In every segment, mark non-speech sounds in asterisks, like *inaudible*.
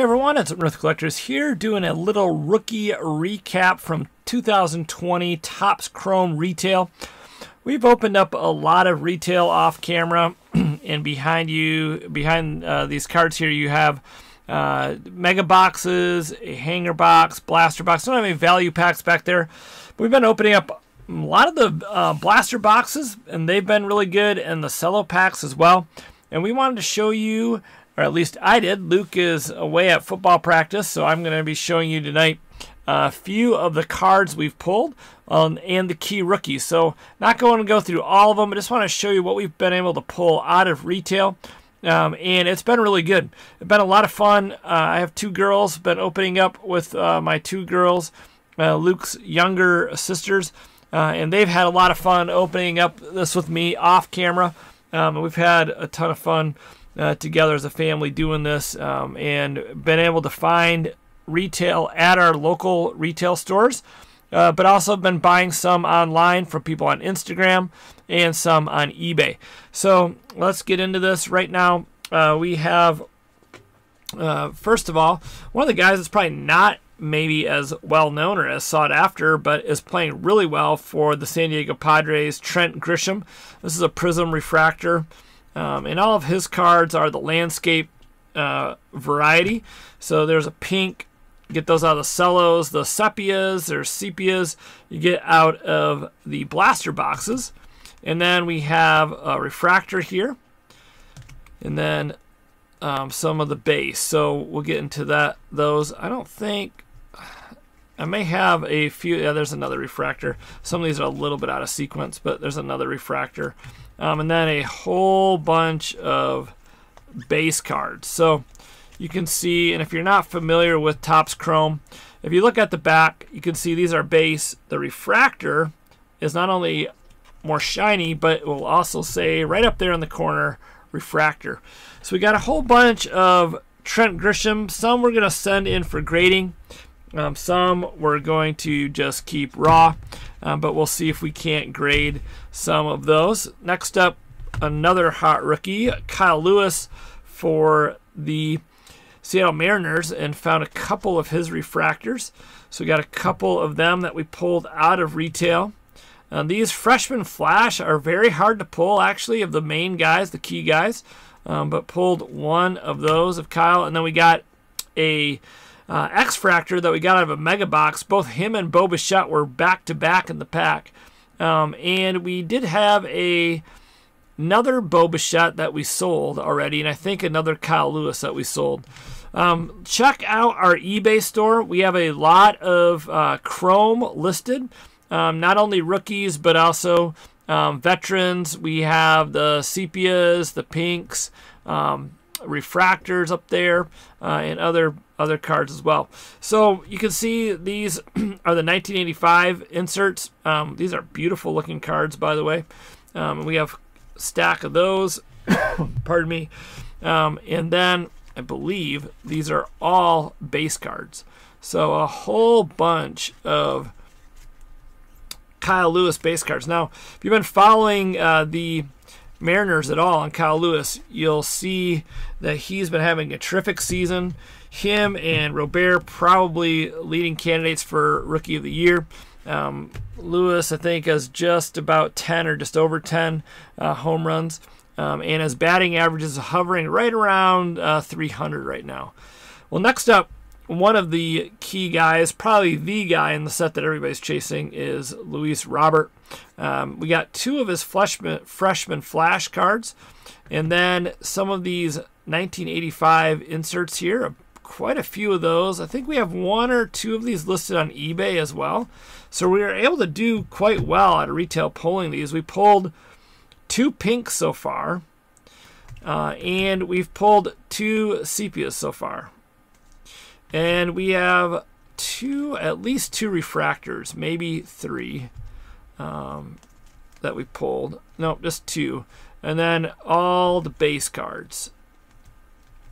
Hey everyone, it's Earth Collectors here doing a little rookie recap from 2020 Topps Chrome Retail. We've opened up a lot of retail off camera *clears throat* and behind you, behind uh, these cards here, you have uh, mega boxes, a hanger box, blaster box. I don't have any value packs back there. But we've been opening up a lot of the uh, blaster boxes and they've been really good and the cello packs as well. And we wanted to show you or at least I did. Luke is away at football practice, so I'm going to be showing you tonight uh, a few of the cards we've pulled um, and the key rookies. So not going to go through all of them, I just want to show you what we've been able to pull out of retail. Um, and it's been really good. It's been a lot of fun. Uh, I have two girls, been opening up with uh, my two girls, uh, Luke's younger sisters, uh, and they've had a lot of fun opening up this with me off camera. Um, we've had a ton of fun uh, together as a family doing this um, and been able to find retail at our local retail stores. Uh, but also been buying some online from people on Instagram and some on eBay. So let's get into this right now. Uh, we have, uh, first of all, one of the guys that's probably not maybe as well known or as sought after, but is playing really well for the San Diego Padres, Trent Grisham. This is a prism refractor. Um, and all of his cards are the landscape uh, variety. So there's a pink. Get those out of the cellos, the sepias, there's sepias. You get out of the blaster boxes. And then we have a refractor here. And then um, some of the base. So we'll get into that. Those I don't think I may have a few, yeah, there's another refractor. Some of these are a little bit out of sequence, but there's another refractor. Um, and then a whole bunch of base cards. So you can see, and if you're not familiar with Topps Chrome, if you look at the back, you can see these are base. The refractor is not only more shiny, but it will also say right up there in the corner, refractor. So we got a whole bunch of Trent Grisham. Some we're going to send in for grading um, some we're going to just keep raw, um, but we'll see if we can't grade some of those. Next up, another hot rookie, Kyle Lewis for the Seattle Mariners and found a couple of his refractors. So we got a couple of them that we pulled out of retail. Uh, these freshman flash are very hard to pull, actually, of the main guys, the key guys, um, but pulled one of those of Kyle. And then we got a uh, X Fractor that we got out of a mega box, both him and Boba Shut were back to back in the pack. Um, and we did have a another Boba Shut that we sold already, and I think another Kyle Lewis that we sold. Um, check out our eBay store. We have a lot of uh, Chrome listed, um, not only rookies, but also um, veterans. We have the sepias, the pinks, um, refractors up there, uh, and other other cards as well. So you can see these *clears throat* are the 1985 inserts. Um, these are beautiful looking cards, by the way. Um, we have stack of those. *coughs* pardon me. Um, and then I believe these are all base cards. So a whole bunch of Kyle Lewis base cards. Now, if you've been following uh, the Mariners at all on Kyle Lewis, you'll see that he's been having a terrific season him and Robert probably leading candidates for Rookie of the Year. Um, Lewis, I think, has just about 10 or just over 10 uh, home runs. Um, and his batting average is hovering right around uh, 300 right now. Well, next up, one of the key guys, probably the guy in the set that everybody's chasing, is Luis Robert. Um, we got two of his freshman, freshman flashcards, and then some of these 1985 inserts here quite a few of those. I think we have one or two of these listed on eBay as well. So we were able to do quite well at retail pulling these. We pulled two pinks so far, uh, and we've pulled two sepias so far. And we have two, at least two refractors, maybe three um, that we pulled. No, just two. And then all the base cards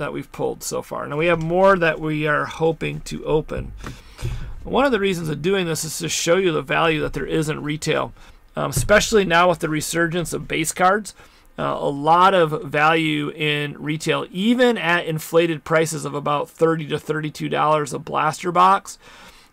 that we've pulled so far. Now we have more that we are hoping to open. One of the reasons of doing this is to show you the value that there is in retail, um, especially now with the resurgence of base cards. Uh, a lot of value in retail, even at inflated prices of about $30 to $32 a blaster box.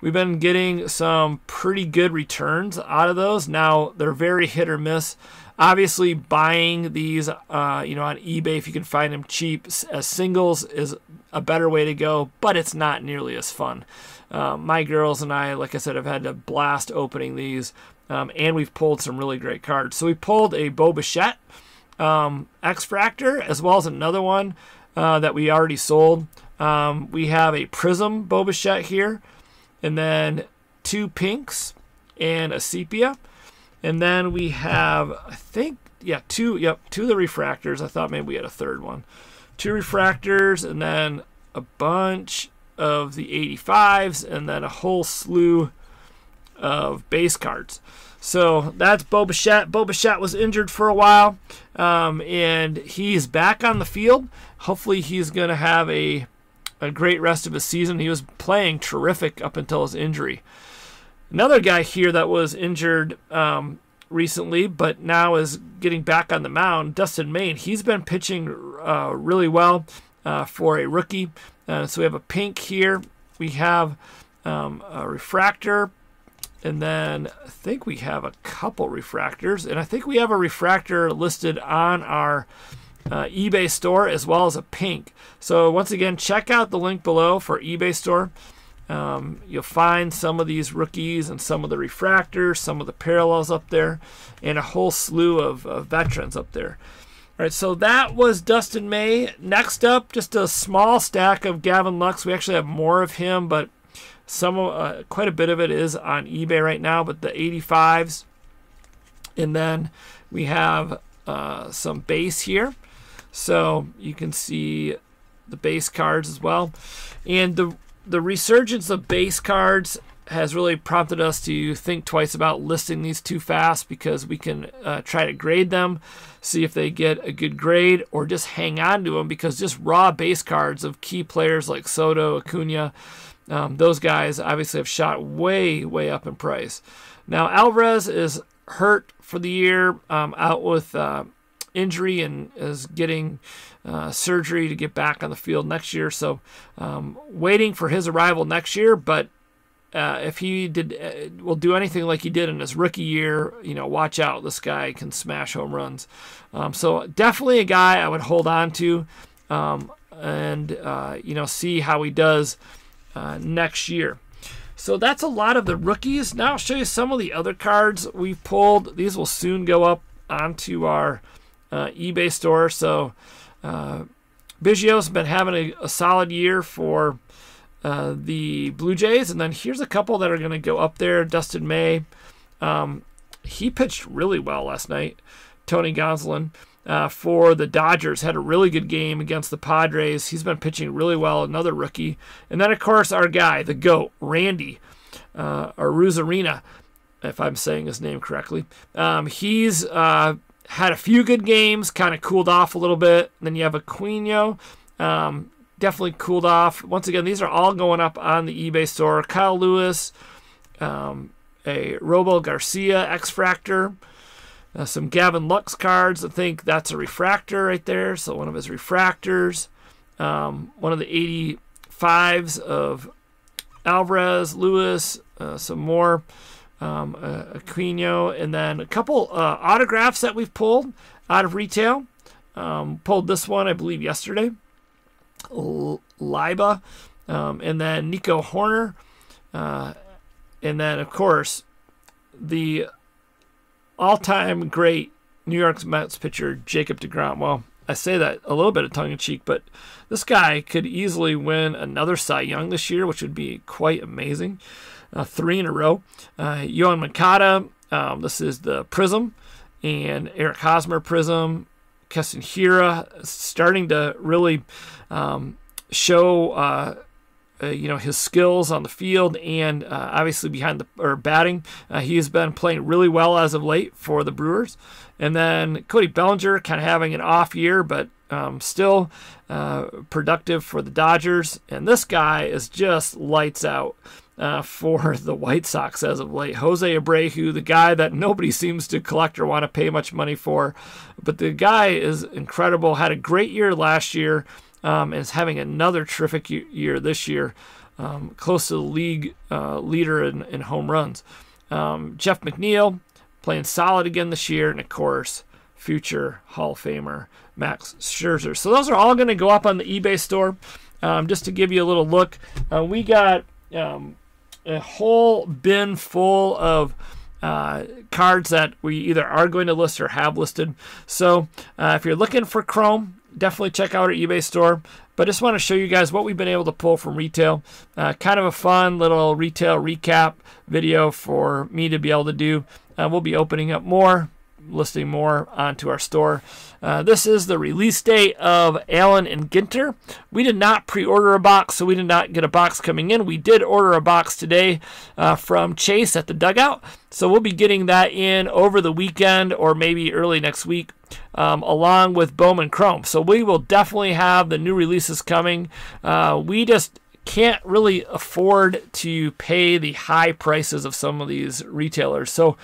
We've been getting some pretty good returns out of those. Now, they're very hit or miss. Obviously, buying these, uh, you know, on eBay if you can find them cheap as uh, singles is a better way to go, but it's not nearly as fun. Uh, my girls and I, like I said, have had a blast opening these, um, and we've pulled some really great cards. So we pulled a Bo um, X-Fractor, as well as another one uh, that we already sold. Um, we have a Prism Boba here, and then two pinks and a sepia. And then we have, I think, yeah, two, yep, two of the refractors. I thought maybe we had a third one. Two refractors, and then a bunch of the 85s, and then a whole slew of base cards. So that's Bobachet. Bobachet was injured for a while, um, and he's back on the field. Hopefully, he's going to have a a great rest of his season. He was playing terrific up until his injury. Another guy here that was injured um, recently, but now is getting back on the mound, Dustin Main. He's been pitching uh, really well uh, for a rookie. Uh, so we have a pink here. We have um, a refractor. And then I think we have a couple refractors. And I think we have a refractor listed on our uh, eBay store as well as a pink. So once again, check out the link below for eBay store. Um, you'll find some of these rookies and some of the refractors, some of the parallels up there, and a whole slew of, of veterans up there. All right, so that was Dustin May. Next up, just a small stack of Gavin Lux. We actually have more of him, but some uh, quite a bit of it is on eBay right now. But the 85s, and then we have uh, some base here, so you can see the base cards as well. And the the resurgence of base cards has really prompted us to think twice about listing these too fast because we can uh, try to grade them, see if they get a good grade, or just hang on to them because just raw base cards of key players like Soto, Acuna, um, those guys obviously have shot way, way up in price. Now, Alvarez is hurt for the year, um, out with. Uh, injury and is getting uh, surgery to get back on the field next year. So um, waiting for his arrival next year, but. Uh, if he did uh, will do anything like he did in his rookie year, you know, watch out. This guy can smash home runs. Um, so definitely a guy I would hold on to, um, and uh, you know, see how he does uh, next year. So that's a lot of the rookies. Now I'll show you some of the other cards we've pulled. These will soon go up onto our uh, eBay store. So uh, Biggio's been having a, a solid year for uh, the Blue Jays. And then here's a couple that are going to go up there. Dustin May, um, he pitched really well last night. Tony Gonsolin. Uh, for the Dodgers. Had a really good game against the Padres. He's been pitching really well, another rookie. And then, of course, our guy, the GOAT, Randy uh, if I'm saying his name correctly. Um, he's uh, had a few good games, kind of cooled off a little bit. Then you have Aquino. Um, definitely cooled off. Once again, these are all going up on the eBay store. Kyle Lewis, um, a Robo Garcia X Fractor, uh, some Gavin Lux cards. I think that's a refractor right there. So one of his refractors. Um, one of the 85s of Alvarez, Lewis, uh, some more um, uh, Aquino, and then a couple uh, autographs that we've pulled out of retail. Um, pulled this one, I believe, yesterday. L- Liba, um, and then Nico Horner, uh, and then of course the all-time great New York Mets pitcher Jacob DeGrom. Well, I say that a little bit of tongue in cheek, but this guy could easily win another Cy Young this year, which would be quite amazing uh, three in a row. Uh, Yoan Makata, um, this is the Prism, and Eric Hosmer Prism. Keston Hira starting to really um, show. Uh, uh, you know his skills on the field and uh, obviously behind the or batting. Uh, he's been playing really well as of late for the Brewers. And then Cody Bellinger kind of having an off year, but um, still uh, productive for the Dodgers. And this guy is just lights out uh, for the White Sox as of late. Jose Abreu, the guy that nobody seems to collect or want to pay much money for, but the guy is incredible. Had a great year last year um, and is having another terrific year this year, um, close to the league uh, leader in, in, home runs. Um, Jeff McNeil playing solid again this year, and of course, future Hall of Famer Max Scherzer. So those are all going to go up on the eBay store. Um, just to give you a little look, uh, we got um, a whole bin full of uh, cards that we either are going to list or have listed. So uh, if you're looking for Chrome, definitely check out our eBay store. But I just want to show you guys what we've been able to pull from retail. Uh, kind of a fun little retail recap video for me to be able to do. Uh, we'll be opening up more listing more onto our store. Uh, this is the release date of Allen and Ginter. We did not pre-order a box, so we did not get a box coming in. We did order a box today uh, from Chase at the dugout, so we'll be getting that in over the weekend or maybe early next week. Um, along with Bowman Chrome. So, we will definitely have the new releases coming. Uh, we just can't really afford to pay the high prices of some of these retailers. So,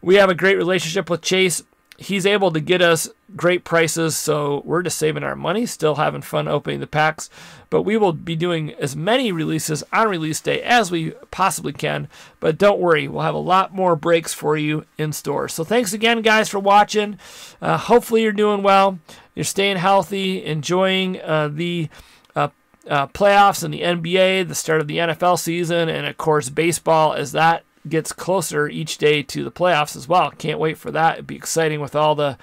we have a great relationship with Chase. He's able to get us great prices, so we're just saving our money, still having fun opening the packs. But we will be doing as many releases on release day as we possibly can. But don't worry, we'll have a lot more breaks for you in store. So thanks again, guys, for watching. Uh, hopefully, you're doing well. You're staying healthy, enjoying uh, the. Uh, uh playoffs and the NBA, the start of the NFL season, and of course, baseball as that gets closer each day to the playoffs as well. Can't wait for that. It'd be exciting with all the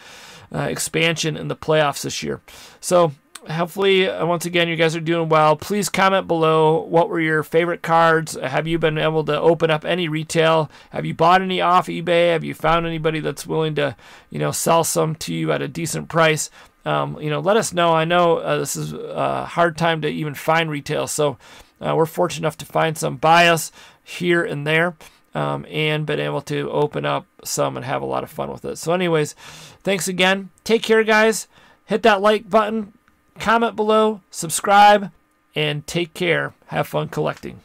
uh, expansion in the playoffs this year. So hopefully uh, once again you guys are doing well please comment below what were your favorite cards have you been able to open up any retail have you bought any off ebay have you found anybody that's willing to you know sell some to you at a decent price um, you know let us know i know uh, this is a hard time to even find retail so uh, we're fortunate enough to find some bias here and there um, and been able to open up some and have a lot of fun with it. So, anyways, thanks again. Take care, guys. Hit that like button, comment below, subscribe, and take care. Have fun collecting.